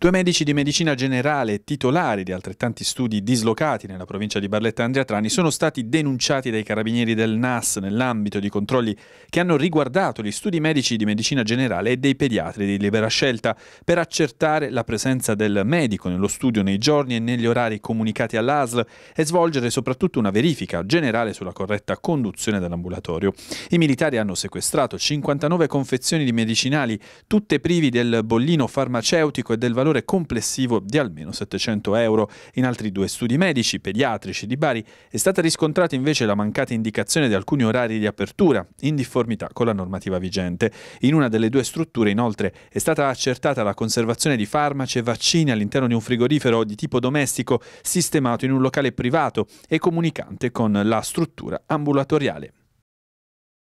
Due medici di medicina generale titolari di altrettanti studi dislocati nella provincia di Barletta Andrea Trani sono stati denunciati dai carabinieri del NAS nell'ambito di controlli che hanno riguardato gli studi medici di medicina generale e dei pediatri di libera scelta per accertare la presenza del medico nello studio nei giorni e negli orari comunicati all'ASL e svolgere soprattutto una verifica generale sulla corretta conduzione dell'ambulatorio. I militari hanno sequestrato 59 confezioni di medicinali, tutte privi del bollino farmaceutico e del valore valore complessivo di almeno 700 euro. In altri due studi medici, pediatrici di Bari, è stata riscontrata invece la mancata indicazione di alcuni orari di apertura, in difformità con la normativa vigente. In una delle due strutture, inoltre, è stata accertata la conservazione di farmaci e vaccini all'interno di un frigorifero di tipo domestico sistemato in un locale privato e comunicante con la struttura ambulatoriale.